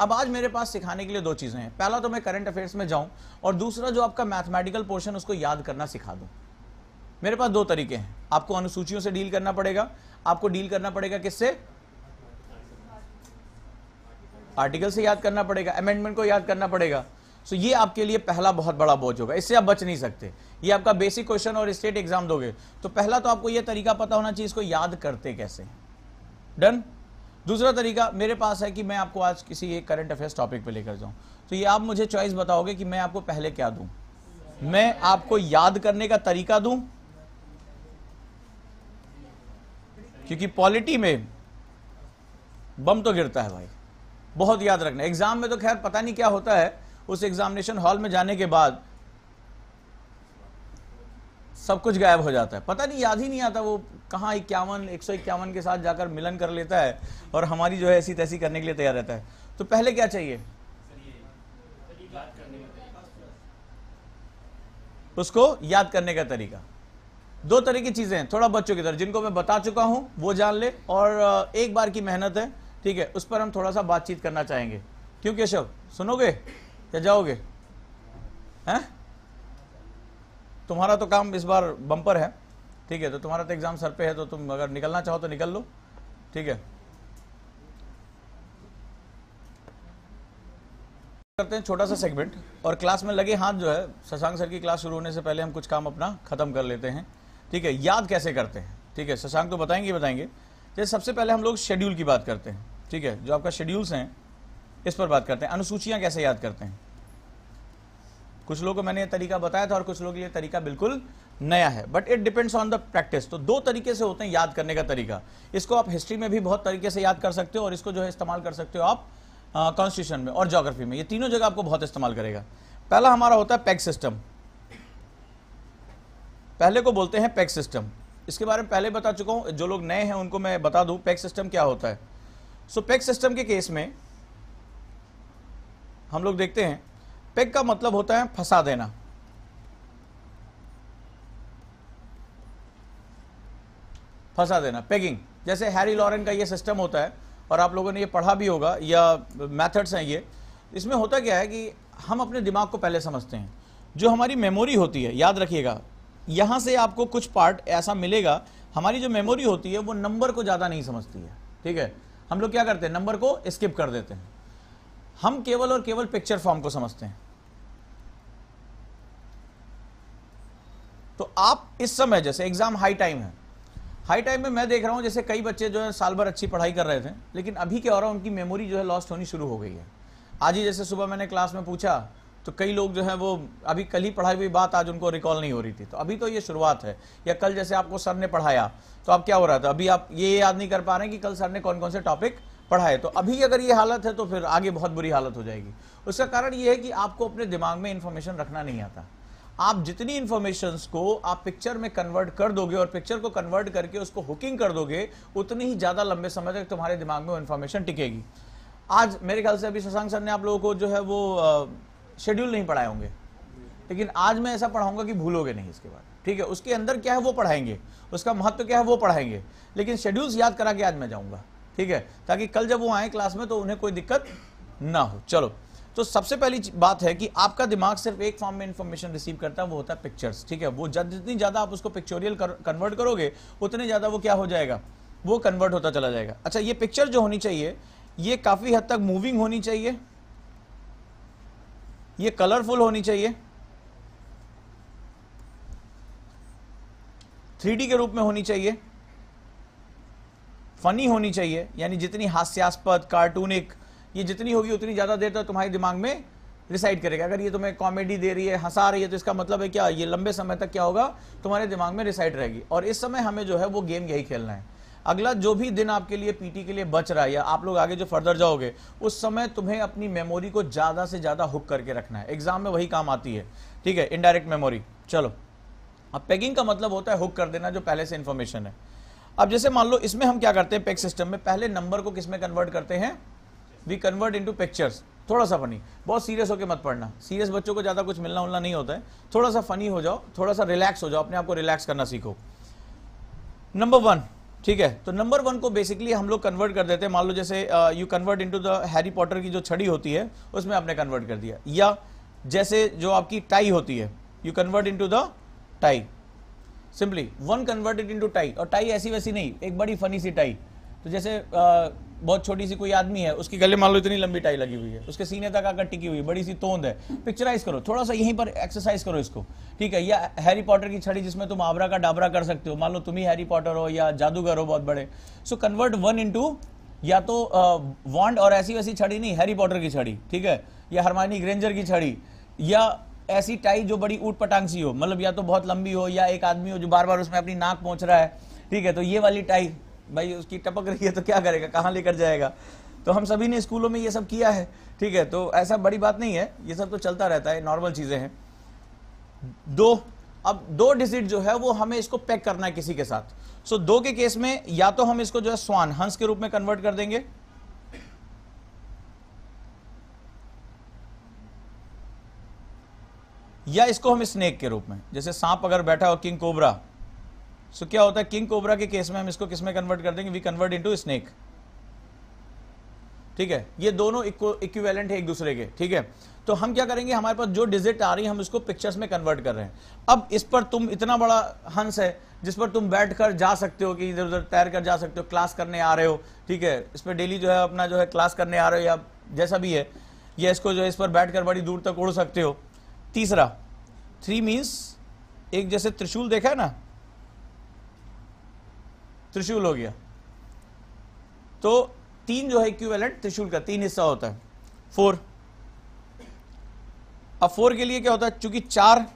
अब आज मेरे पास सिखाने के लिए दो चीज़ें हैं पहला तो मैं करंट अफेयर्स में जाऊं और दूसरा जो आपका मैथमेटिकल पोर्शन उसको याद करना सिखा दूं मेरे पास दो तरीके हैं आपको अनुसूचियों से डील करना पड़ेगा आपको डील करना पड़ेगा किससे आर्टिकल से याद करना पड़ेगा अमेंडमेंट को याद करना पड़ेगा सो ये आपके लिए पहला बहुत बड़ा बोझ होगा इससे आप बच नहीं सकते ये आपका बेसिक क्वेश्चन और स्टेट एग्जाम दोगे तो पहला तो आपको यह तरीका पता होना चाहिए इसको याद करते कैसे डन दूसरा तरीका मेरे पास है कि मैं आपको आज किसी एक करंट अफेयर्स टॉपिक पे लेकर जाऊं तो ये आप मुझे चॉइस बताओगे कि मैं आपको पहले क्या दूं मैं आपको याद करने का तरीका दूं क्योंकि पॉलिटी में बम तो गिरता है भाई बहुत याद रखना एग्जाम में तो खैर पता नहीं क्या होता है उस एग्जामिनेशन हॉल में जाने के बाद सब कुछ गायब हो जाता है पता नहीं याद ही नहीं आता वो कहाँ इक्यावन एक सौ इक्यावन के साथ जाकर मिलन कर लेता है और हमारी जो है ऐसी तैसी करने के लिए तैयार रहता है तो पहले क्या चाहिए उसको याद करने का तरीका दो तरह की चीज़ें हैं थोड़ा बच्चों की तरफ जिनको मैं बता चुका हूं वो जान ले और एक बार की मेहनत है ठीक है उस पर हम थोड़ा सा बातचीत करना चाहेंगे क्यों केशव सुनोगे या जाओगे हैं तुम्हारा तो काम इस बार बम्पर है ठीक है तो तुम्हारा तो एग्ज़ाम सर पे है तो तुम अगर निकलना चाहो तो निकल लो ठीक है करते हैं छोटा सा सेगमेंट और क्लास में लगे हाथ जो है शशांक सर की क्लास शुरू होने से पहले हम कुछ काम अपना ख़त्म कर लेते हैं ठीक है याद कैसे करते हैं ठीक है शशांक तो बताएंगे बताएंगे जैसे तो सबसे पहले हम लोग शेड्यूल की बात करते हैं ठीक है जो आपका शेड्यूल्स हैं इस पर बात करते हैं अनुसूचियां कैसे याद करते हैं कुछ लोगों को मैंने ये तरीका बताया था और कुछ लोग ये तरीका बिल्कुल नया है but it depends on the practice तो दो तरीके से होते हैं याद करने का तरीका इसको आप हिस्ट्री में भी बहुत तरीके से याद कर सकते हो और इसको जो है इस्तेमाल कर सकते हो आप कॉन्स्टिट्यूशन में और जोग्राफी में ये तीनों जगह आपको बहुत इस्तेमाल करेगा पहला हमारा होता है पैग सिस्टम पहले को बोलते हैं पैग सिस्टम इसके बारे में पहले बता चुका हूँ जो लोग नए हैं उनको मैं बता दूं पैग सिस्टम क्या होता है सो पैक पैग सिस्टम के केस में हम लोग देखते हैं पैग का मतलब होता है फंसा देना फंसा देना पेगिंग जैसे हैरी लॉरेन का ये सिस्टम होता है और आप लोगों ने ये पढ़ा भी होगा या मैथड्स हैं ये इसमें होता क्या है कि हम अपने दिमाग को पहले समझते हैं जो हमारी मेमोरी होती है याद रखिएगा यहाँ से आपको कुछ पार्ट ऐसा मिलेगा हमारी जो मेमोरी होती है वो नंबर को ज़्यादा नहीं समझती है ठीक है हम लोग क्या करते हैं नंबर को स्किप कर देते हैं हम केवल और केवल पिक्चर फॉर्म को समझते हैं तो आप इस समय जैसे एग्जाम हाई टाइम है हाई टाइम में मैं देख रहा हूँ जैसे कई बच्चे जो है साल भर अच्छी पढ़ाई कर रहे थे लेकिन अभी क्या हो रहा है उनकी मेमोरी जो है लॉस्ट होनी शुरू हो गई है आज ही जैसे सुबह मैंने क्लास में पूछा तो कई लोग जो है वो अभी कल ही पढ़ाई हुई बात आज उनको रिकॉल नहीं हो रही थी तो अभी तो ये शुरुआत है या कल जैसे आपको सर ने पढ़ाया तो अब क्या हो रहा था अभी आप ये याद नहीं कर पा रहे हैं कि कल सर ने कौन कौन से टॉपिक पढ़ाए तो अभी अगर ये हालत है तो फिर आगे बहुत बुरी हालत हो जाएगी उसका कारण ये है कि आपको अपने दिमाग में इन्फॉर्मेशन रखना नहीं आता आप जितनी इंफॉर्मेशन को आप पिक्चर में कन्वर्ट कर दोगे और पिक्चर को कन्वर्ट करके उसको हुकिंग कर दोगे उतनी ही ज़्यादा लंबे समय तक तुम्हारे दिमाग में वो इन्फॉर्मेशन टिकेगी आज मेरे ख्याल से अभी शशांक सर ने आप लोगों को जो है वो शेड्यूल नहीं पढ़ाए होंगे लेकिन आज मैं ऐसा पढ़ाऊंगा कि भूलोगे नहीं इसके बाद ठीक है उसके अंदर क्या है वो पढ़ाएंगे उसका महत्व क्या है वो पढ़ाएंगे लेकिन शेड्यूल्स याद करा के आज मैं जाऊँगा ठीक है ताकि कल जब वो आए क्लास में तो उन्हें कोई दिक्कत ना हो चलो तो सबसे पहली बात है कि आपका दिमाग सिर्फ एक फॉर्म में इंफॉर्मेशन रिसीव करता है वो होता है पिक्चर्स ठीक है वो जितनी ज़्यादा आप उसको पिक्चोरियल कन्वर्ट करोगे उतने ज़्यादा वो क्या हो जाएगा वो कन्वर्ट होता चला जाएगा अच्छा ये पिक्चर जो होनी चाहिए ये काफ़ी हद तक मूविंग होनी चाहिए ये कलरफुल होनी चाहिए थ्री के रूप में होनी चाहिए फनी होनी चाहिए यानी जितनी हास्यास्पद कार्टूनिक ये जितनी होगी उतनी ज़्यादा देर तक तुम्हारे दिमाग में रिसाइड करेगा अगर ये तुम्हें कॉमेडी दे रही है हंसा रही है तो इसका मतलब है क्या ये लंबे समय तक क्या होगा तुम्हारे दिमाग में रिसाइड रहेगी और इस समय हमें जो है वो गेम यही खेलना है अगला जो भी दिन आपके लिए पीटी के लिए बच रहा है या आप लोग आगे जो फर्दर जाओगे उस समय तुम्हें अपनी मेमोरी को ज़्यादा से ज़्यादा हुक करके रखना है एग्जाम में वही काम आती है ठीक है इनडायरेक्ट मेमोरी चलो अब पैकिंग का मतलब होता है हुक कर देना जो पहले से इन्फॉर्मेशन है अब जैसे मान लो इसमें हम क्या करते हैं पैक सिस्टम में पहले नंबर को किस में कन्वर्ट करते हैं वी कन्वर्ट टू पिक्चर्स थोड़ा सा फनी बहुत सीरियस होकर मत पढ़ना सीरियस बच्चों को ज़्यादा कुछ मिलना उलना नहीं होता है थोड़ा सा फनी हो जाओ थोड़ा सा रिलैक्स हो जाओ अपने आप को रिलैक्स करना सीखो नंबर वन ठीक है तो नंबर वन को बेसिकली हम लोग कन्वर्ट कर देते हैं मान लो जैसे you convert into the Harry Potter की जो छड़ी होती है उसमें आपने कन्वर्ट कर दिया या जैसे जो आपकी टाई होती है you convert into the tie simply one converted into tie और टाई ऐसी वैसी नहीं एक बड़ी फनी सी टाई तो जैसे uh, बहुत छोटी सी कोई आदमी है उसके गले मान लो इतनी लंबी टाई लगी हुई है उसके सीने तक आकर टिकी हुई बड़ी सी तोंद है पिक्चराइज करो थोड़ा सा यहीं पर एक्सरसाइज करो इसको ठीक है या हैरी पॉटर की छड़ी जिसमें तुम आबरा का डाबरा कर सकते हो मान लो तुम ही हैरी पॉटर हो या जादूगर हो बहुत बड़े सो कन्वर्ट वन इंटू या तो वॉन्ड और ऐसी वैसी छड़ी नहीं हैरी पॉटर की छड़ी ठीक है या हरमानी ग्रेंजर की छड़ी या ऐसी टाई जो बड़ी ऊट पटांग सी हो मतलब या तो बहुत लंबी हो या एक आदमी हो जो बार बार उसमें अपनी नाक पहुंच रहा है ठीक है तो ये वाली टाई भाई उसकी टपक रही है तो क्या करेगा कहाँ लेकर जाएगा तो हम सभी ने स्कूलों में ये सब किया है ठीक है तो ऐसा बड़ी बात नहीं है ये सब तो चलता रहता है नॉर्मल चीज़ें हैं दो अब दो डिजिट जो है वो हमें इसको पैक करना है किसी के साथ सो दो के केस में या तो हम इसको जो है स्वान हंस के रूप में कन्वर्ट कर देंगे या इसको हम स्नेक के रूप में जैसे सांप अगर बैठा हो किंग कोबरा सो क्या होता है किंग कोबरा के केस में हम इसको किस में कन्वर्ट कर देंगे वी कन्वर्ट इनटू स्नेक ठीक है ये दोनों इक्विवेलेंट है एक दूसरे के ठीक है तो हम क्या करेंगे हमारे पास जो डिजिट आ रही है हम इसको पिक्चर्स में कन्वर्ट कर रहे हैं अब इस पर तुम इतना बड़ा हंस है जिस पर तुम बैठ कर जा सकते हो कि इधर उधर तैर कर जा सकते हो क्लास करने आ रहे हो ठीक है इस पर डेली जो है अपना जो है क्लास करने आ रहे हो या जैसा भी है या इसको जो है इस पर बैठ कर बड़ी दूर तक उड़ सकते हो तीसरा थ्री मीन्स एक जैसे त्रिशूल देखा है ना त्रिशूल हो गया तो तीन जो है इक्विवेलेंट त्रिशूल का तीन हिस्सा होता है फोर अब फोर के लिए क्या होता है चूंकि चार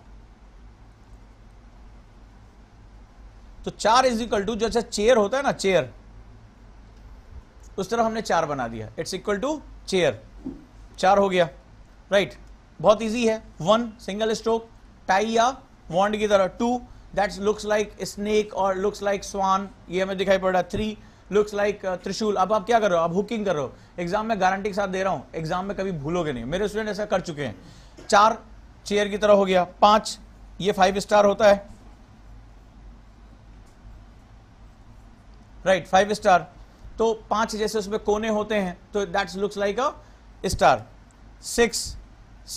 तो चार इज इक्वल टू जैसा चेयर होता है ना चेयर उस तरफ हमने चार बना दिया इट्स इक्वल टू चेयर चार हो गया राइट right. बहुत इजी है वन सिंगल स्ट्रोक टाई या वॉन्ड की तरह two that looks like snake और लुक्स लाइक स्वान ये हमें दिखाई पड़ रहा है थ्री लुक्स लाइक त्रिशूल अब आप क्या कर रहे हो आप हुकिंग कर रहे हो एग्जाम में गारंटी के साथ दे रहा हूँ एग्जाम में कभी भूलोगे नहीं मेरे स्टूडेंट ऐसा कर चुके हैं चार चेयर की तरह हो गया पांच ये फाइव स्टार होता है राइट फाइव स्टार तो पांच जैसे उसमें कोने होते हैं तो that's looks like a star six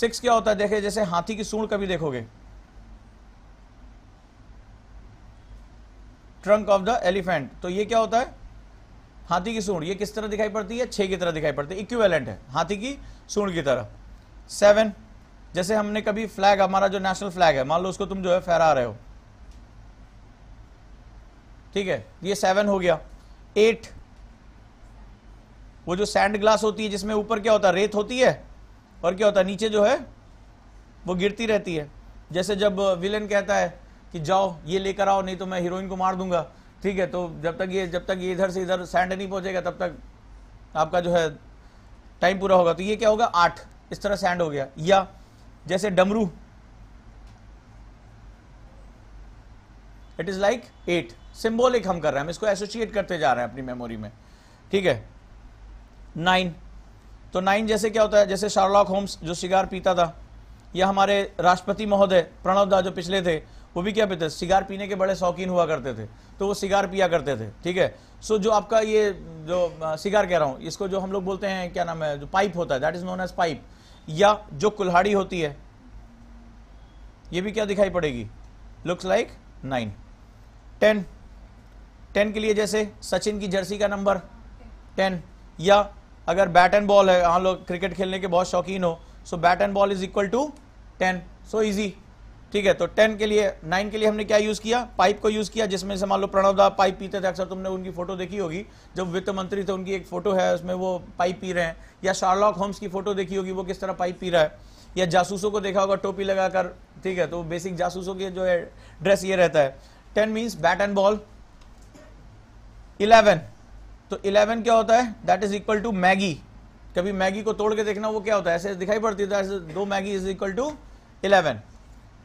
six क्या होता है देखे जैसे हाथी की सूढ़ कभी देखोगे ट्रंक ऑफ द एलिफेंट तो ये क्या होता है हाथी की सूंड ये किस तरह दिखाई पड़ती है छह की तरह दिखाई पड़ती है इक्विवेलेंट है हाथी की सूंड की तरह सेवन जैसे हमने कभी फ्लैग हमारा जो नेशनल फ्लैग है मान लो उसको तुम जो है फहरा रहे हो ठीक है ये सेवन हो गया एट वो जो सैंड ग्लास होती है जिसमें ऊपर क्या होता है रेत होती है और क्या होता है नीचे जो है वो गिरती रहती है जैसे जब विलन कहता है कि जाओ ये लेकर आओ नहीं तो मैं हीरोइन को मार दूंगा ठीक है तो जब तक ये जब तक ये इधर से इधर सैंड नहीं पहुंचेगा तब तक आपका जो है टाइम पूरा होगा तो ये क्या होगा आठ इस तरह सैंड हो गया या जैसे डमरू it is like eight symbolic हम कर रहे हैं हम इसको एसोसिएट करते जा रहे हैं अपनी मेमोरी में ठीक है नाइन तो नाइन जैसे क्या होता है जैसे शार्लॉक होम्स जो सिगार पीता था या हमारे राष्ट्रपति महोदय प्रणव दा जो पिछले थे वो भी क्या पीते थे सिगार पीने के बड़े शौकीन हुआ करते थे तो वो सिगार पिया करते थे ठीक है सो जो आपका ये जो सिगार कह रहा हूँ इसको जो हम लोग बोलते हैं क्या नाम है जो पाइप होता है that is known as pipe या जो कुल्हाड़ी होती है ये भी क्या दिखाई पड़ेगी looks like nine ten ten के लिए जैसे सचिन की जर्सी का नंबर टेन या अगर बैट एंड बॉल है हम हाँ, लोग क्रिकेट खेलने के बहुत शौकीन हो so bat and ball is equal to ten so easy ठीक है तो टेन के लिए नाइन के लिए हमने क्या यूज़ किया पाइप को यूज़ किया जिसमें से मान लो प्रणव दा पाइप पीते थे अक्सर तुमने उनकी फोटो देखी होगी जब वित्त मंत्री थे उनकी एक फोटो है उसमें वो पाइप पी रहे हैं या शार्लॉक होम्स की फोटो देखी होगी वो किस तरह पाइप पी रहा है या जासूसों को देखा होगा टोपी लगाकर ठीक है तो बेसिक जासूसों के जो है ड्रेस ये रहता है ten means bat and ball eleven तो इलेवन क्या होता है that is equal to Maggi कभी मैगी को तोड़ के देखना वो क्या होता है ऐसे दिखाई पड़ती है तो ऐसे दो Maggi is equal to eleven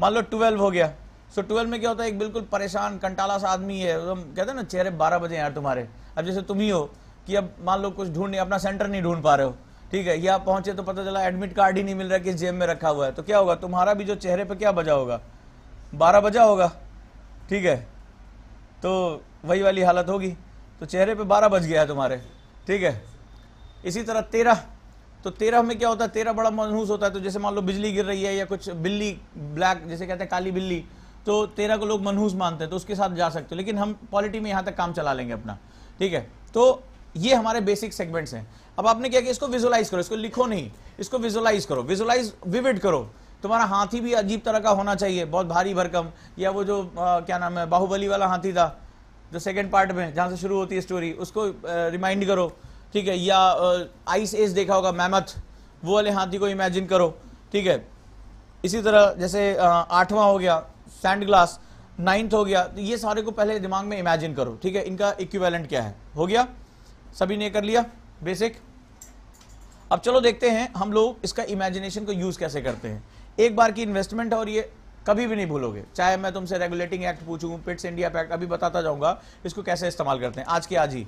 मान लो ट्वेल्व हो गया सो so, ट्वेल्व में क्या होता है एक बिल्कुल परेशान कंटाला सा आदमी है तो कहते हैं ना चेहरे बारह बजे यार तुम्हारे अब जैसे तुम ही हो कि अब मान लो कुछ ढूंढने अपना सेंटर नहीं ढूंढ पा रहे हो ठीक है या पहुंचे तो पता चला एडमिट कार्ड ही नहीं मिल रहा किस जेब में रखा हुआ है तो क्या होगा तुम्हारा भी जो चेहरे पर क्या बजा होगा बारह बजा होगा ठीक है तो वही वाली हालत होगी तो चेहरे पे बारह बज गया है तुम्हारे ठीक है इसी तरह तेरह तो तेरह में क्या होता है तेरह बड़ा मनहूस होता है तो जैसे मान लो बिजली गिर रही है या कुछ बिल्ली ब्लैक जैसे कहते हैं काली बिल्ली तो तेरह को लोग मनहूस मानते हैं तो उसके साथ जा सकते हो लेकिन हम पॉलिटी में यहाँ तक काम चला लेंगे अपना ठीक है तो ये हमारे बेसिक सेगमेंट्स हैं अब आपने क्या किया इसको विजुलाइज करो इसको लिखो नहीं इसको विजुलाइज करो विजुलाइज विविड करो तुम्हारा हाथी भी अजीब तरह का होना चाहिए बहुत भारी भरकम या वो जो आ, क्या नाम है बाहुबली वाला हाथी था जो सेकेंड पार्ट में जहाँ से शुरू होती है स्टोरी उसको रिमाइंड करो ठीक है या आइस एज देखा होगा मैमथ वो वाले हाथी को इमेजिन करो ठीक है इसी तरह जैसे आठवां हो गया सैंड ग्लास नाइन्थ हो गया तो ये सारे को पहले दिमाग में इमेजिन करो ठीक है इनका इक्विवेलेंट क्या है हो गया सभी ने कर लिया बेसिक अब चलो देखते हैं हम लोग इसका इमेजिनेशन को यूज़ कैसे करते हैं एक बार की इन्वेस्टमेंट है और ये कभी भी नहीं भूलोगे चाहे मैं तुमसे रेगुलेटिंग एक्ट पूछूं पिट्स इंडिया पैक्ट अभी बताता जाऊंगा इसको कैसे इस्तेमाल करते हैं आज के आज ही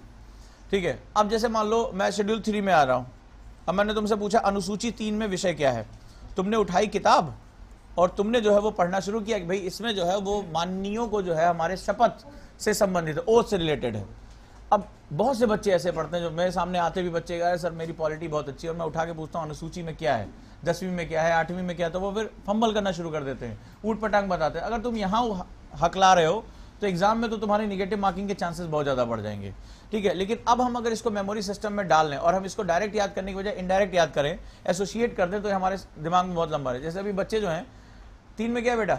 ठीक है अब जैसे मान लो मैं शेड्यूल थ्री में आ रहा हूँ अब मैंने तुमसे पूछा अनुसूची तीन में विषय क्या है तुमने उठाई किताब और तुमने जो है वो पढ़ना शुरू किया कि भाई इसमें जो है वो माननीयों को जो है हमारे शपथ से संबंधित ओथ से रिलेटेड है अब बहुत से बच्चे ऐसे पढ़ते हैं जो मेरे सामने आते भी बच्चे कह सर मेरी पॉलिटी बहुत अच्छी है और मैं उठा के पूछता हूँ अनुसूची में क्या है दसवीं में क्या है आठवीं में क्या है तो वो फिर फंबल करना शुरू कर देते हैं ऊट पटांग बताते हैं अगर तुम यहाँ हकला रहे हो तो एग्जाम में तो तुम्हारे निगेटिव मार्किंग के चांसेस बहुत ज्यादा बढ़ जाएंगे ठीक है लेकिन अब हम अगर इसको मेमोरी सिस्टम में डाल लें और हम इसको डायरेक्ट याद करने की बजाय इनडायरेक्ट याद करें एसोसिएट कर दें तो हमारे दिमाग में बहुत लंबा है जैसे अभी बच्चे जो हैं तीन में क्या बेटा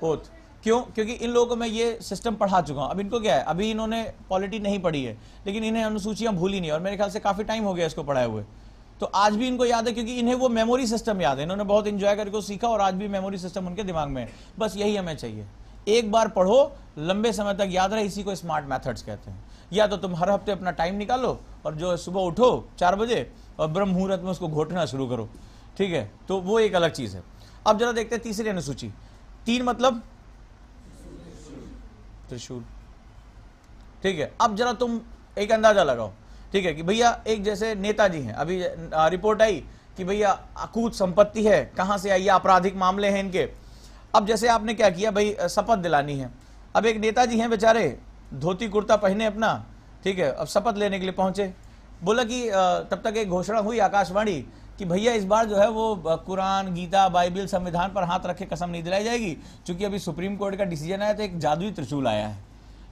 फोर्थ क्यों क्योंकि इन लोगों को मैं ये सिस्टम पढ़ा चुका हूँ अब इनको क्या है अभी इन्होंने पॉलिटी नहीं पढ़ी है लेकिन इन्हें अनुसूचियाँ भूली नहीं और मेरे ख्याल से काफ़ी टाइम हो गया इसको पढ़ाए हुए तो आज भी इनको याद है क्योंकि इन्हें वो मेमोरी सिस्टम याद है इन्होंने बहुत इन्जॉय करके सीखा और आज भी मेमोरी सिस्टम उनके दिमाग में है बस यही हमें चाहिए एक बार पढ़ो लंबे समय तक याद रहे इसी को स्मार्ट मैथड्स कहते हैं या तो तुम हर हफ्ते अपना टाइम निकालो और जो सुबह उठो चार बजे और ब्रह्म मुहूर्त में उसको घोटना शुरू करो ठीक है तो वो एक अलग चीज़ है अब जरा देखते हैं तीसरी अनुसूची तीन मतलब त्रिशूल ठीक है अब जरा तुम एक अंदाजा लगाओ ठीक है कि भैया एक जैसे नेताजी हैं अभी रिपोर्ट आई कि भैया अकूत संपत्ति है कहाँ से आई आपराधिक मामले हैं इनके अब जैसे आपने क्या किया भाई शपथ दिलानी है अब एक नेता जी हैं बेचारे धोती कुर्ता पहने अपना ठीक है अब शपथ लेने के लिए पहुंचे बोला कि तब तक एक घोषणा हुई आकाशवाणी कि भैया इस बार जो है वो कुरान गीता बाइबिल संविधान पर हाथ रखे कसम नहीं दिलाई जाएगी क्योंकि अभी सुप्रीम कोर्ट का डिसीजन आया तो एक जादुई त्रिशूल आया है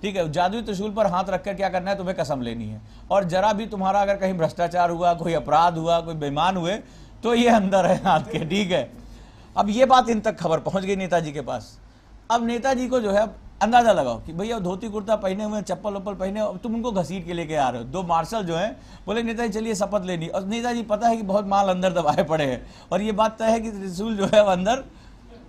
ठीक है जादुई त्रिशूल पर हाथ रखकर क्या करना है तुम्हें कसम लेनी है और जरा भी तुम्हारा अगर कहीं भ्रष्टाचार हुआ कोई अपराध हुआ कोई बेमान हुए तो ये अंदर है हाथ के ठीक है अब ये बात इन तक खबर पहुंच गई नेताजी के पास अब नेताजी को जो है अंदाज़ा लगाओ कि भैया धोती कुर्ता पहने हुए चप्पल उप्पल पहने अब तुम उनको घसीट के लेके आ रहे हो दो मार्शल जो हैं बोले नेताजी चलिए शपथ लेनी और नेताजी पता है कि बहुत माल अंदर दबाए पड़े हैं और ये बात तय है कि त्रिशूल जो है अंदर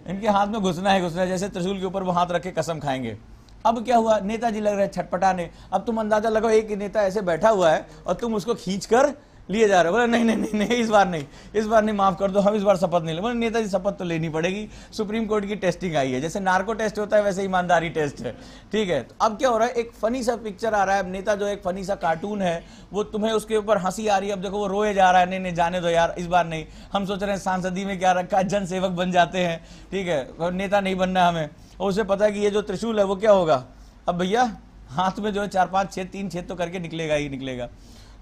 इनके हाथ में घुसना है घुसना है जैसे त्रिशूल के ऊपर वो हाथ रख के कसम खाएंगे अब क्या हुआ नेताजी लग रहे हैं छटपटाने अब तुम अंदाज़ा लगाओ एक नेता ऐसे बैठा हुआ है और तुम उसको खींच कर लिए जा रहे हो बोले नहीं नहीं नहीं नहीं इस बार नहीं इस बार नहीं माफ़ कर दो हम इस बार शपथ नहीं ले बोले नेताजी शपथ तो लेनी पड़ेगी सुप्रीम कोर्ट की टेस्टिंग आई है जैसे नार्को टेस्ट होता है वैसे ईमानदारी टेस्ट है ठीक है तो अब क्या हो रहा है एक फनी सा पिक्चर आ रहा है अब नेता जो एक फनी सा कार्टून है वो तुम्हें उसके ऊपर हंसी आ रही है अब देखो वो रोए जा रहा है नहीं नहीं जाने दो यार इस बार नहीं हम सोच रहे हैं सांसदी में क्या रखा जन सेवक बन जाते हैं ठीक है नेता नहीं बनना हमें और उसे पता है कि ये जो त्रिशूल है वो क्या होगा अब भैया हाथ में जो है चार पाँच छेद तीन छेद तो करके निकलेगा ही निकलेगा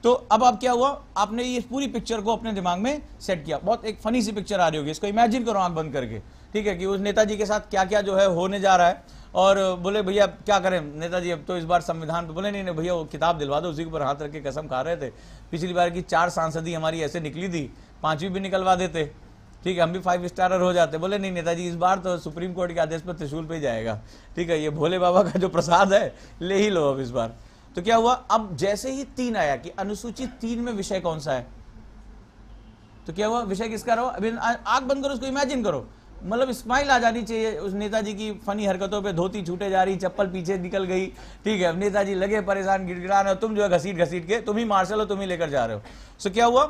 तो अब आप क्या हुआ आपने ये पूरी पिक्चर को अपने दिमाग में सेट किया बहुत एक फनी सी पिक्चर आ रही होगी इसको इमेजिन करो आंख बंद करके ठीक है कि उस नेताजी के साथ क्या क्या जो है होने जा रहा है और बोले भैया क्या करें नेताजी अब तो इस बार संविधान पे बोले नहीं नहीं भैया वो किताब दिलवा दो उसी के ऊपर हाथ रख के कसम खा रहे थे पिछली बार की चार सांसदी हमारी ऐसे निकली थी पांचवी भी निकलवा देते ठीक है हम भी फाइव स्टारर हो जाते बोले नहीं नेताजी इस बार तो सुप्रीम कोर्ट के आदेश पर त्रिशूल पर जाएगा ठीक है ये भोले बाबा का जो प्रसाद है ले ही लो अब इस बार तो क्या हुआ अब जैसे ही तीन आया कि अनुसूचित तीन में विषय कौन सा है तो क्या हुआ विषय किसका रहो अभी आग बंद करो उसको इमेजिन करो मतलब स्माइल आ जानी चाहिए उस नेताजी की फनी हरकतों पे धोती छूटे जा रही चप्पल पीछे निकल गई ठीक है अब नेताजी लगे परेशान गिड़गिड़ा रहे हो तुम जो है घसीट घसीट के तुम ही मार्शल हो तुम ही लेकर जा रहे हो सो क्या हुआ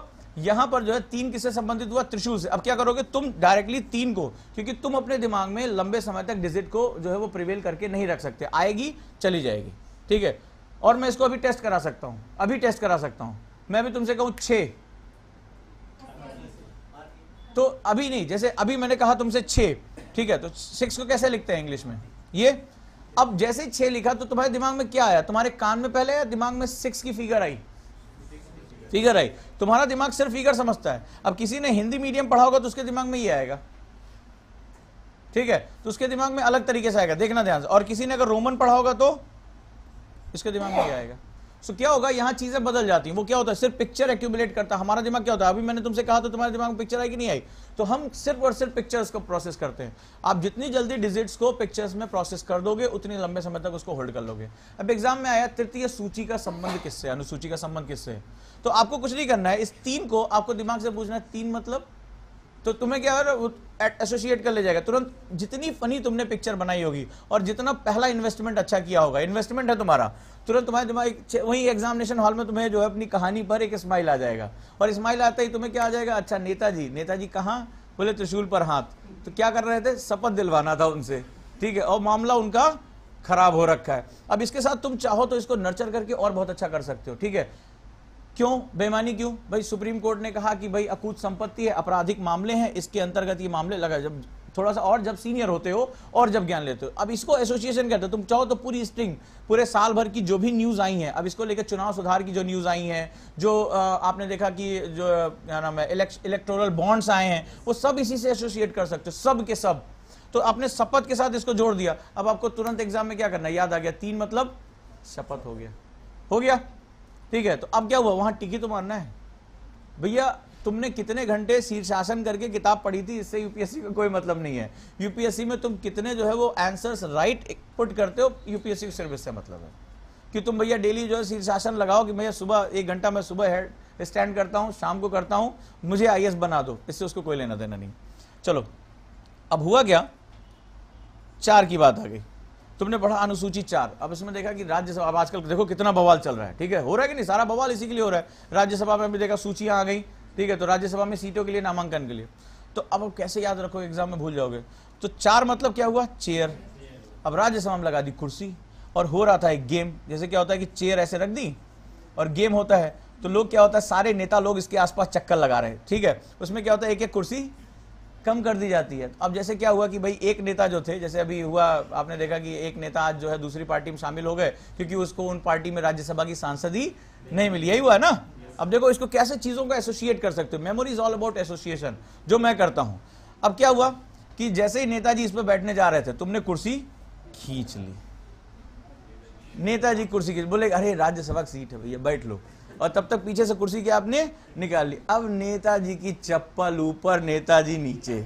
यहां पर जो है तीन किससे संबंधित हुआ त्रिशूल से अब क्या करोगे तुम डायरेक्टली तीन को क्योंकि तुम अपने दिमाग में लंबे समय तक डिजिट को जो है वो प्रिवेल करके नहीं रख सकते आएगी चली जाएगी ठीक है और मैं इसको अभी टेस्ट करा सकता हूं अभी टेस्ट करा सकता हूं मैं अभी तुमसे कहूं छे तो अभी नहीं जैसे अभी मैंने कहा तुमसे छे ठीक है तो सिक्स को कैसे लिखते हैं इंग्लिश में ये अब जैसे ही लिखा तो तुम्हारे दिमाग में क्या आया तुम्हारे कान में पहले या दिमाग में सिक्स की फिगर आई फिगर आई तुम्हारा दिमाग सिर्फ फिगर समझता है अब किसी ने हिंदी मीडियम पढ़ा होगा तो उसके दिमाग में ये आएगा ठीक है तो उसके दिमाग में अलग तरीके से आएगा देखना ध्यान से और किसी ने अगर रोमन पढ़ा होगा तो इसके दिमाग में क्या आएगा सो so, क्या होगा यहाँ चीजें बदल जाती हैं वो क्या होता है सिर्फ पिक्चर एक्यूमुलेट करता है हमारा दिमाग क्या होता है अभी मैंने तुमसे कहा तो तुम्हारे दिमाग में पिक्चर आई कि नहीं आई तो हम सिर्फ और सिर्फ पिक्चर्स को प्रोसेस करते हैं आप जितनी जल्दी डिजिट्स को पिक्चर्स में प्रोसेस कर दोगे उतनी लंबे समय तक उसको होल्ड कर लोगे अब एग्जाम में आया तृतीय सूची का संबंध किससे अनुसूची का संबंध किससे तो आपको कुछ नहीं करना है इस तीन को आपको दिमाग से पूछना है तीन मतलब तो तुम्हें क्या एसोसिएट कर ले जाएगा तुरंत जितनी फनी तुमने पिक्चर बनाई होगी और जितना पहला इन्वेस्टमेंट अच्छा किया होगा इन्वेस्टमेंट है तुम्हारा तुरंत तुम्हारे दिमाग वही एग्जामिनेशन हॉल में तुम्हें जो है अपनी कहानी पर एक स्माइल आ जाएगा और स्माइल आता ही तुम्हें क्या आ जाएगा अच्छा नेताजी नेताजी कहाँ बोले त्रिशूल पर हाथ तो क्या कर रहे थे शपथ दिलवाना था उनसे ठीक है और मामला उनका खराब हो रखा है अब इसके साथ तुम चाहो तो इसको नर्चर करके और बहुत अच्छा कर सकते हो ठीक है क्यों बेमानी क्यों भाई सुप्रीम कोर्ट ने कहा कि भाई अकूत संपत्ति है आपराधिक मामले हैं इसके अंतर्गत ये मामले लगा जब थोड़ा सा और जब सीनियर होते हो और जब ज्ञान लेते हो अब इसको एसोसिएशन कहते हो तुम चाहो तो पूरी स्ट्रिंग पूरे साल भर की जो भी न्यूज़ आई है अब इसको लेकर चुनाव सुधार की जो न्यूज़ आई है जो आपने देखा कि जो क्या नाम है इलेक्ट्रोरल बॉन्ड्स आए हैं वो सब इसी से एसोसिएट कर सकते हो सब के सब तो आपने शपथ के साथ इसको जोड़ दिया अब आपको तुरंत एग्जाम में क्या करना याद आ गया तीन मतलब शपथ हो गया हो गया ठीक है तो अब क्या हुआ वहां टिकी तो मानना है भैया तुमने कितने घंटे शीर्षासन करके किताब पढ़ी थी इससे यूपीएससी का कोई मतलब नहीं है यूपीएससी में तुम कितने जो है वो आंसर्स राइट पुट करते हो यूपीएससी की से मतलब है कि तुम भैया डेली जो है शीर्षासन लगाओ कि भैया सुबह एक घंटा मैं सुबह हेड स्टैंड करता हूँ शाम को करता हूँ मुझे आई बना दो इससे उसको कोई लेना देना नहीं चलो अब हुआ क्या चार की बात आ गई तुमने पढ़ा अनुसूचित चार अब इसमें देखा कि राज्यसभा अब आजकल देखो कितना बवाल चल रहा है ठीक है हो रहा है कि नहीं सारा बवाल इसी के लिए हो रहा है राज्यसभा में भी देखा सूचियां आ गई ठीक है तो राज्यसभा में सीटों के लिए नामांकन के लिए तो अब आप कैसे याद रखो एग्जाम में भूल जाओगे तो चार मतलब क्या हुआ चेयर अब राज्यसभा में लगा दी कुर्सी और हो रहा था एक गेम जैसे क्या होता है कि चेयर ऐसे रख दी और गेम होता है तो लोग क्या होता है सारे नेता लोग इसके आसपास चक्कर लगा रहे हैं ठीक है उसमें क्या होता है एक एक कुर्सी कम कर दी जाती है अब जैसे क्या हुआ कि भाई एक नेता जो थे जैसे अभी हुआ आपने देखा कि एक नेता आज जो है दूसरी पार्टी में शामिल हो गए क्योंकि उसको उन पार्टी में राज्यसभा की सांसद ही नहीं मिली यही हुआ ना अब देखो इसको कैसे चीज़ों को एसोसिएट कर सकते हो memory is all about association जो मैं करता हूं अब क्या हुआ कि जैसे ही नेताजी इस पर बैठने जा रहे थे तुमने कुर्सी खींच ली नेताजी कुर्सी खींच बोले अरे राज्यसभा सीट है भैया बैठ लो और तब तक पीछे से कुर्सी की आपने निकाल ली अब नेताजी की चप्पल ऊपर नेताजी नीचे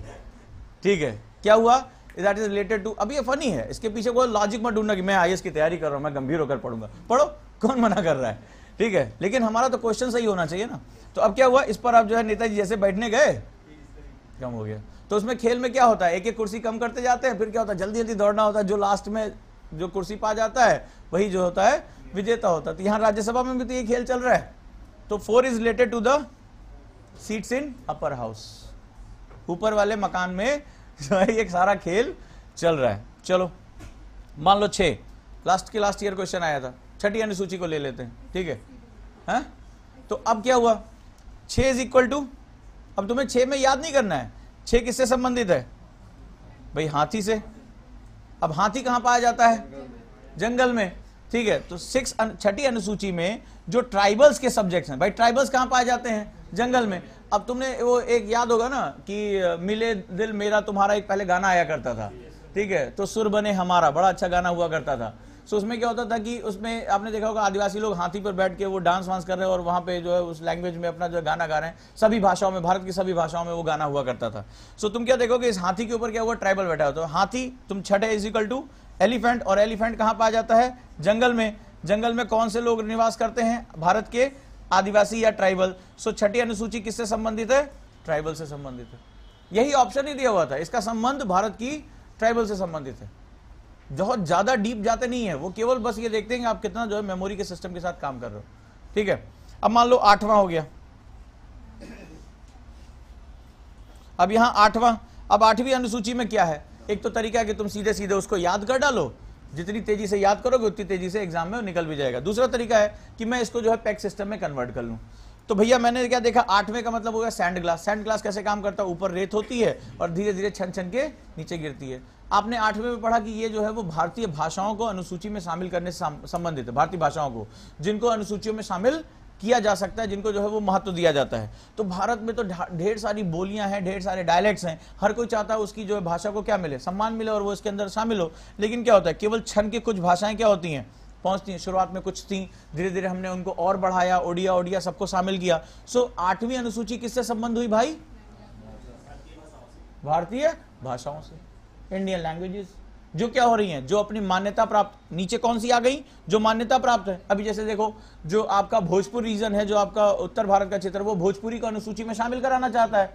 ठीक है क्या हुआ दैट इज रिलेटेड टू अभी ये फनी है इसके पीछे कोई लॉजिक मत ढूंढना कि मैं आई की तैयारी कर रहा हूं मैं गंभीर होकर पढ़ूंगा पढ़ो कौन मना कर रहा है ठीक है लेकिन हमारा तो क्वेश्चन सही होना चाहिए ना तो अब क्या हुआ इस पर आप जो है नेताजी जैसे बैठने गए कम हो गया तो उसमें खेल में क्या होता है एक एक कुर्सी कम करते जाते हैं फिर क्या होता है जल्दी जल्दी दौड़ना होता है जो लास्ट में जो कुर्सी पा जाता है वही जो होता है विजेता होता तो यहाँ राज्यसभा में भी तो ये खेल चल रहा है तो four is related to the seats in upper house ऊपर वाले मकान में जो है ये सारा खेल चल रहा है चलो मान लो छे लास्ट के लास्ट ईयर क्वेश्चन आया था छठी अनुसूची को ले लेते हैं ठीक है हैं हाँ? तो अब क्या हुआ छ इज इक्वल टू अब तुम्हें छ में याद नहीं करना है छ किससे संबंधित है भाई हाथी से अब हाथी कहां पाया जाता है जंगल में ठीक है तो सिक्स छठी अनुसूची में जो ट्राइबल्स के सब्जेक्ट हैं भाई ट्राइबल्स कहाँ पाए जाते हैं जंगल में अब तुमने वो एक याद होगा ना कि मिले दिल मेरा तुम्हारा एक पहले गाना आया करता था ठीक है तो सुर बने हमारा बड़ा अच्छा गाना हुआ करता था सो उसमें क्या होता था कि उसमें आपने देखा होगा आदिवासी लोग हाथी पर बैठ के वो डांस वांस कर रहे हैं और वहां पे जो है उस लैंग्वेज में अपना जो गाना गा रहे हैं सभी भाषाओं में भारत की सभी भाषाओं में वो गाना हुआ करता था सो तुम क्या देखोगे इस हाथी के ऊपर क्या हुआ ट्राइबल बैठा होता है हाथी तुम छठे इज इक्वल टू एलिफेंट और एलिफेंट कहाँ पाया जाता है जंगल में जंगल में कौन से लोग निवास करते हैं भारत के आदिवासी या ट्राइबल सो छठी अनुसूची किससे संबंधित है ट्राइबल से संबंधित है यही ऑप्शन ही दिया हुआ था इसका संबंध भारत की ट्राइबल से संबंधित है बहुत ज्यादा डीप जाते नहीं है वो केवल बस ये देखते हैं कि आप कितना जो है मेमोरी के सिस्टम के साथ काम कर रहे हो ठीक है अब मान लो आठवां हो गया अब यहां आठवां अब आठवीं अनुसूची में क्या है एक तो तरीका है कि तुम सीधे सीधे उसको याद कर डालो जितनी तेजी से याद करोगे उतनी तेजी से एग्जाम में निकल भी जाएगा दूसरा तरीका है कि मैं इसको जो है पैक सिस्टम में कन्वर्ट कर लूँ तो भैया मैंने क्या देखा आठवें का मतलब हो गया सैंड ग्लास सैंड ग्लास कैसे काम करता है ऊपर रेत होती है और धीरे धीरे छन छन के नीचे गिरती है आपने आठवें में पढ़ा कि ये जो है वो भारतीय भाषाओं को अनुसूची में शामिल करने से संबंधित है भारतीय भाषाओं को जिनको अनुसूचियों में शामिल किया जा सकता है जिनको जो है वो महत्व दिया जाता है तो भारत में तो ढेर सारी बोलियां हैं ढेर सारे डायलेक्ट्स हैं हर कोई चाहता है उसकी जो है भाषा को क्या मिले सम्मान मिले और वो इसके अंदर शामिल हो लेकिन क्या होता है केवल क्षण की कुछ भाषाएं क्या होती हैं पहुंचती हैं शुरुआत में कुछ थी धीरे धीरे हमने उनको और बढ़ाया ओडिया ओडिया सबको शामिल किया सो आठवीं अनुसूची किससे संबंध हुई भाई भारतीय भाषाओं से इंडियन लैंग्वेजेस जो क्या हो रही हैं जो अपनी मान्यता प्राप्त नीचे कौन सी आ गई जो मान्यता प्राप्त है अभी जैसे देखो जो आपका भोजपुर रीजन है जो आपका उत्तर भारत का क्षेत्र वो भोजपुरी को अनुसूची में शामिल कराना चाहता है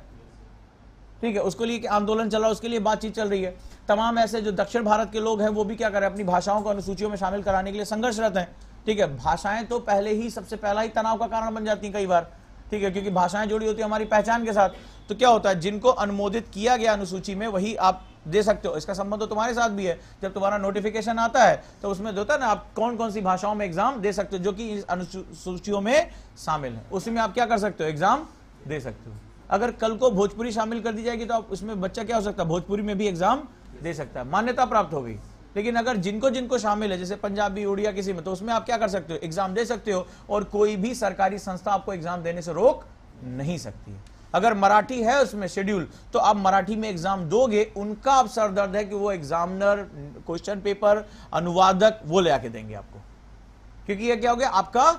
ठीक है उसके लिए आंदोलन चला उसके लिए बातचीत चल रही है तमाम ऐसे जो दक्षिण भारत के लोग हैं वो भी क्या करें अपनी भाषाओं को अनुसूचियों में शामिल कराने के लिए संघर्षरत हैं ठीक है भाषाएं तो पहले ही सबसे पहला ही तनाव का कारण बन जाती हैं कई बार ठीक है क्योंकि भाषाएं जुड़ी होती है हमारी पहचान के साथ तो क्या होता है जिनको अनुमोदित किया गया अनुसूची में वही आप दे सकते हो इसका संबंध तो तुम्हारे साथ भी है जब तुम्हारा नोटिफिकेशन आता है तो उसमें जो है ना आप कौन कौन सी भाषाओं में एग्जाम दे सकते हो जो कि अनुसूचियों में शामिल है उसी में आप क्या कर सकते हो एग्जाम दे सकते हो अगर कल को भोजपुरी शामिल कर दी जाएगी तो आप उसमें बच्चा क्या हो सकता है भोजपुरी में भी एग्जाम दे सकता है मान्यता प्राप्त हो गई लेकिन अगर जिनको जिनको शामिल है जैसे पंजाबी उड़िया किसी में तो उसमें आप क्या कर सकते हो एग्जाम दे सकते हो और कोई भी सरकारी संस्था आपको एग्जाम देने से रोक नहीं सकती है अगर मराठी है उसमें शेड्यूल तो आप मराठी में एग्जाम दोगे उनका अब सर दर्द है कि वो एग्जामिनर क्वेश्चन पेपर अनुवादक वो ले आके देंगे आपको क्योंकि ये क्या हो गया आपका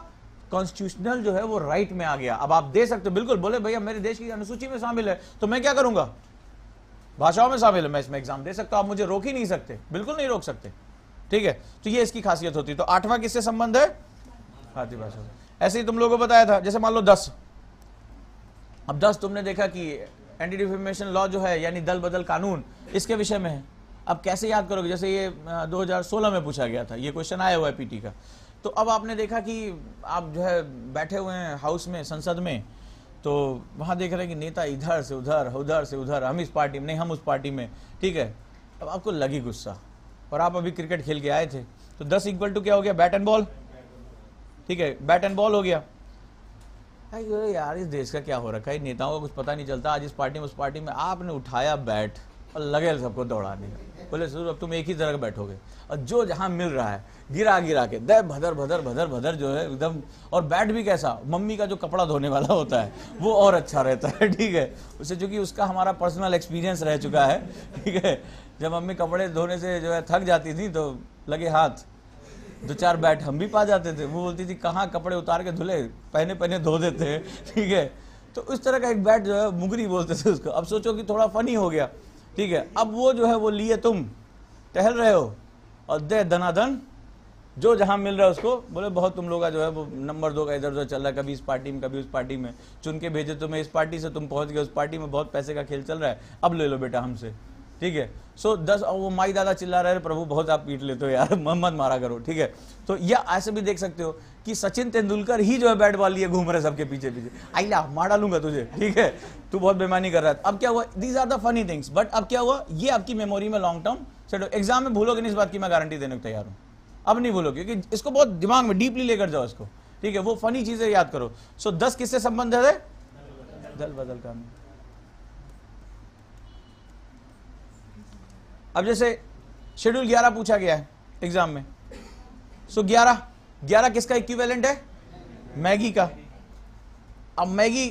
कॉन्स्टिट्यूशनल जो है वो राइट में आ गया अब आप दे सकते हो बिल्कुल बोले भैया मेरे देश की अनुसूची में शामिल है तो मैं क्या करूंगा भाषाओं में शामिल है मैं इसमें एग्जाम दे सकता हूं आप मुझे रोक ही नहीं सकते बिल्कुल नहीं रोक सकते ठीक है तो ये इसकी खासियत होती है तो आठवां किससे संबंध है भारतीय भाषा ऐसे ही तुम लोगों को बताया था जैसे मान लो दस अब दस तुमने देखा कि एंटी डिफेमेशन लॉ जो है यानी दल बदल कानून इसके विषय में है अब कैसे याद करोगे जैसे ये 2016 में पूछा गया था ये क्वेश्चन आया हुआ है पीटी का तो अब आपने देखा कि आप जो है बैठे हुए हैं हाउस में संसद में तो वहाँ देख रहे हैं कि नेता इधर से उधर उधर से उधर हम इस पार्टी में नहीं हम उस पार्टी में ठीक है अब आपको लगी गुस्सा और आप अभी क्रिकेट खेल के आए थे तो दस इक्वल टू क्या हो गया बैट एंड बॉल ठीक है बैट एंड बॉल हो गया यार यार इस देश का क्या हो रखा है नेताओं का कुछ पता नहीं चलता आज इस पार्टी में उस पार्टी में आपने उठाया बैठ और लगे सबको दौड़ाने बोले सर अब तुम एक ही जगह बैठोगे और जो जहाँ मिल रहा है गिरा गिरा के दह भदर भदर भदर भदर जो है एकदम और बैट भी कैसा मम्मी का जो कपड़ा धोने वाला होता है वो और अच्छा रहता है ठीक है उससे चूंकि उसका हमारा पर्सनल एक्सपीरियंस रह चुका है ठीक है जब मम्मी कपड़े धोने से जो है थक जाती थी तो लगे हाथ दो चार बैट हम भी पा जाते थे वो बोलती थी कहाँ कपड़े उतार के धुले पहने पहने धो देते हैं ठीक है तो इस तरह का एक बैट जो है मुगरी बोलते थे उसको अब सोचो कि थोड़ा फनी हो गया ठीक है अब वो जो है वो लिए तुम टहल रहे हो और दे धनाधन जो जहाँ मिल रहा है उसको बोले बहुत तुम लोग का जो है वो नंबर दो का इधर उधर चल रहा है कभी इस पार्टी में कभी उस पार्टी में चुन के भेजे तुम्हें तो इस पार्टी से तुम पहुंच गए उस पार्टी में बहुत पैसे का खेल चल रहा है अब ले लो बेटा हमसे ठीक है सो दस वो माई दादा चिल्ला रहे प्रभु बहुत आप पीट लेते हो यार मोहम्मद मारा करो ठीक है तो यह ऐसे भी देख सकते हो कि सचिन तेंदुलकर ही जो है बैट बॉल लिए घूम रहे सबके पीछे पीछे ला मार डालूंगा तुझे ठीक है तू बहुत बेमानी कर रहा है अब क्या हुआ these are the funny things but अब क्या हुआ ये आपकी मेमोरी में लॉन्ग टर्म सेट एग्जाम में भूलोगे नहीं इस बात की मैं गारंटी देने को तैयार हूँ अब नहीं भूलोगे क्योंकि इसको बहुत दिमाग में डीपली लेकर जाओ इसको ठीक है वो फनी चीजें याद करो सो दस किससे संबंधित है दल बदल का अब जैसे शेड्यूल ग्यारह पूछा गया है एग्जाम में सो ग्यारह ग्यारह किसका इक्विवेलेंट है मैगी का अब मैगी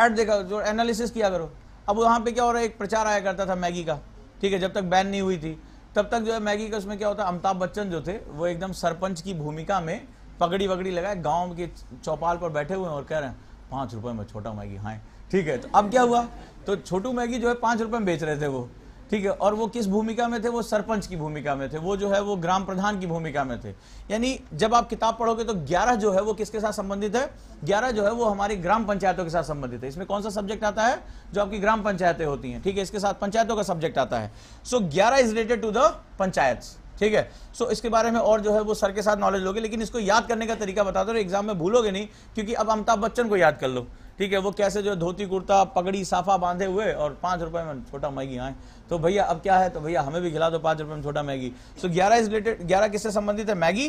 ऐड देखा जो एनालिसिस किया करो अब वहाँ पे क्या हो रहा है एक प्रचार आया करता था मैगी का ठीक है जब तक बैन नहीं हुई थी तब तक जो है मैगी का उसमें क्या होता है अमिताभ बच्चन जो थे वो एकदम सरपंच की भूमिका में पगड़ी वगड़ी लगाए गांव के चौपाल पर बैठे हुए हैं और कह रहे हैं पाँच रुपये में छोटा मैगी हाँ ठीक है तो अब क्या हुआ तो छोटू मैगी जो है पाँच रुपये में बेच रहे थे वो ठीक है और वो किस भूमिका में थे वो सरपंच की भूमिका में थे वो जो है वो ग्राम प्रधान की भूमिका में थे यानी जब आप किताब पढ़ोगे तो 11 जो है वो किसके साथ संबंधित है 11 जो है वो हमारी ग्राम पंचायतों के साथ संबंधित है इसमें कौन सा सब्जेक्ट आता है जो आपकी ग्राम पंचायतें होती हैं ठीक है इसके साथ पंचायतों का सब्जेक्ट आता है सो ग्यारह is related to the panchayat ठीक है सो इसके बारे में और जो है वो सर के साथ नॉलेज लोगे लेकिन इसको याद करने का तरीका बता दो एग्जाम में भूलोगे नहीं क्योंकि अब अमिताभ बच्चन को याद कर लो ठीक है वो कैसे जो धोती कुर्ता पगड़ी साफा बांधे हुए और पांच रुपए में छोटा मैगी आए हाँ। तो भैया अब क्या है तो भैया हमें भी खिला दो पांच रुपए में छोटा मैगी सो ग्यारह इज रिलेटेड ग्यारह किससे संबंधित है मैगी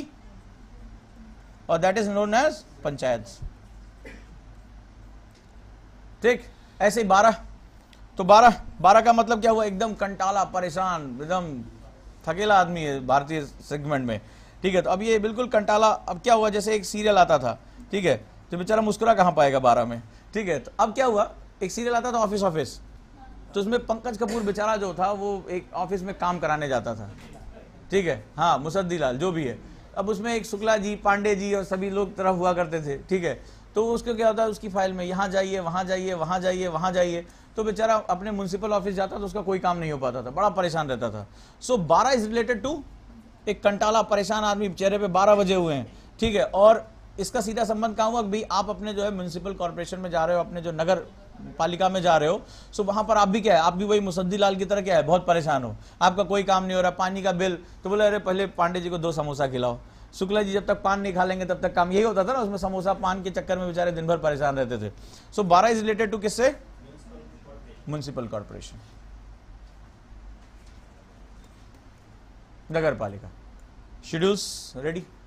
और that is known as panchayat ठीक ऐसे ही बारह तो बारह बारह का मतलब क्या हुआ एकदम कंटाला परेशान एकदम थकेला आदमी है भारतीय सेगमेंट में ठीक है तो अब ये बिल्कुल कंटाला अब क्या हुआ जैसे एक सीरियल आता था ठीक है तो बेचारा मुस्कुरा कहाँ पाएगा बारह में ठीक है तो अब क्या हुआ एक सीरियल आता था ऑफिस ऑफिस तो उसमें पंकज कपूर बेचारा जो था वो एक ऑफिस में काम कराने जाता था ठीक है हाँ मुसद्दी लाल जो भी है अब उसमें एक शुक्ला जी पांडे जी और सभी लोग तरफ हुआ करते थे ठीक है तो उसको क्या होता है उसकी फाइल में यहाँ जाइए वहाँ जाइए वहाँ जाइए वहाँ जाइए तो बेचारा अपने म्यूनसिपल ऑफिस जाता तो उसका कोई काम नहीं हो पाता था बड़ा परेशान रहता था सो बारह इज रिलेटेड टू एक कंटाला परेशान आदमी चेहरे पर बारह बजे हुए हैं ठीक है और इसका सीधा संबंध कहाँ हुआ भाई आप अपने जो है म्यूनसिपल कॉरपोरेशन में जा रहे हो अपने जो नगर पालिका में जा रहे हो सो वहां पर आप भी क्या है आप भी वही मुसद्दी लाल की तरह क्या है बहुत परेशान हो आपका कोई काम नहीं हो रहा पानी का बिल तो बोले अरे पहले पांडे जी को दो समोसा खिलाओ शुक्ला जी जब तक पान नहीं खा लेंगे तब तक काम यही होता था ना उसमें समोसा पान के चक्कर में बेचारे दिन भर परेशान रहते थे सो बारह इज रिलेटेड टू किससे म्यूनसिपल कॉरपोरेशन नगर पालिका शेड्यूल्स रेडी